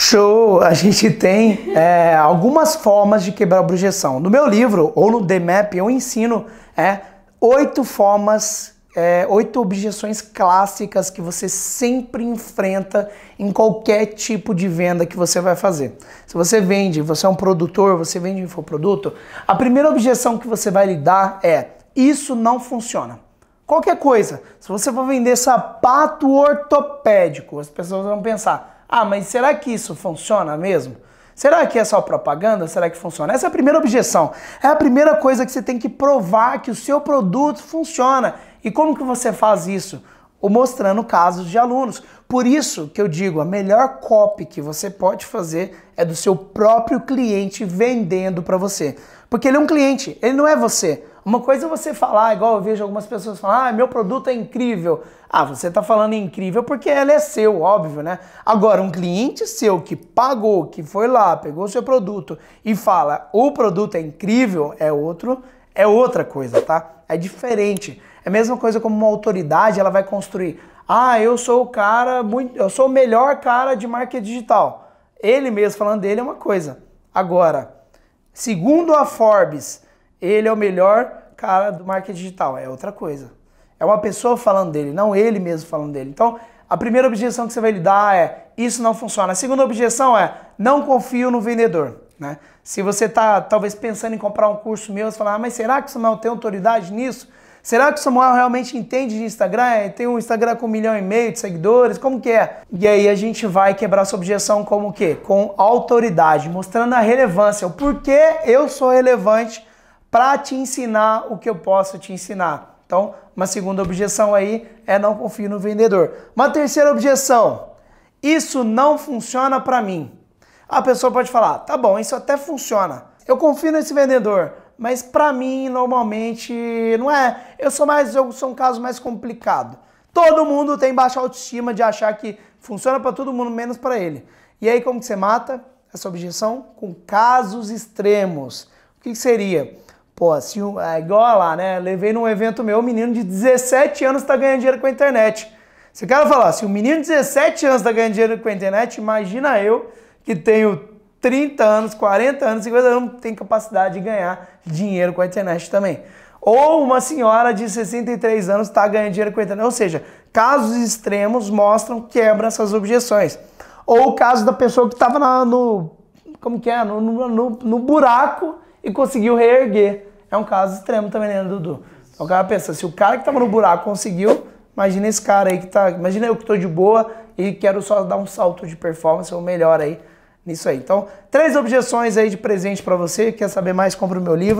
Show! A gente tem é, algumas formas de quebrar a projeção. No meu livro, ou no DMAP, eu ensino é, oito formas, é, oito objeções clássicas que você sempre enfrenta em qualquer tipo de venda que você vai fazer. Se você vende, você é um produtor, você vende um infoproduto, a primeira objeção que você vai lidar é isso não funciona. Qualquer coisa, se você for vender sapato ortopédico, as pessoas vão pensar ah, mas será que isso funciona mesmo? Será que é só propaganda? Será que funciona? Essa é a primeira objeção. É a primeira coisa que você tem que provar que o seu produto funciona. E como que você faz isso? Ou mostrando casos de alunos. Por isso que eu digo, a melhor copy que você pode fazer é do seu próprio cliente vendendo para você. Porque ele é um cliente, ele não é você. Uma coisa é você falar, igual eu vejo algumas pessoas falar, ah, meu produto é incrível. Ah, você está falando incrível porque ele é seu, óbvio, né? Agora, um cliente seu que pagou, que foi lá, pegou o seu produto e fala, o produto é incrível, é outro, é outra coisa, tá? É diferente. É a mesma coisa como uma autoridade, ela vai construir. Ah, eu sou o cara muito, eu sou o melhor cara de marketing digital. Ele mesmo falando dele é uma coisa. Agora, segundo a Forbes, ele é o melhor cara do marketing digital, é outra coisa. É uma pessoa falando dele, não ele mesmo falando dele. Então, a primeira objeção que você vai lhe dar é isso não funciona. A segunda objeção é não confio no vendedor. Né? Se você está talvez pensando em comprar um curso meu, você fala, ah, mas será que o Samuel tem autoridade nisso? Será que o Samuel realmente entende de Instagram? Tem um Instagram com um milhão e meio de seguidores? Como que é? E aí a gente vai quebrar essa objeção como o quê? Com autoridade, mostrando a relevância, o porquê eu sou relevante para te ensinar o que eu posso te ensinar. Então, uma segunda objeção aí é não confio no vendedor. Uma terceira objeção, isso não funciona para mim. A pessoa pode falar, tá bom, isso até funciona. Eu confio nesse vendedor, mas para mim normalmente não é. Eu sou mais, eu sou um caso mais complicado. Todo mundo tem baixa autoestima de achar que funciona para todo mundo menos para ele. E aí como que você mata essa objeção? Com casos extremos. O que, que seria? Pô, assim, é igual lá, né? Levei num evento meu, um menino de 17 anos está ganhando dinheiro com a internet. Se quer falar, se um menino de 17 anos está ganhando dinheiro com a internet, imagina eu que tenho 30 anos, 40 anos, 50 anos, tem capacidade de ganhar dinheiro com a internet também. Ou uma senhora de 63 anos está ganhando dinheiro com a internet. Ou seja, casos extremos mostram quebra essas objeções. Ou o caso da pessoa que estava no. Como que é? No, no, no buraco e conseguiu reerguer é um caso extremo também, né, Dudu? Então o cara pensa, se o cara que tava no buraco conseguiu, imagina esse cara aí que tá. Imagina eu que tô de boa e quero só dar um salto de performance ou melhor aí nisso aí. Então, três objeções aí de presente para você. Quer saber mais? Compre o meu livro.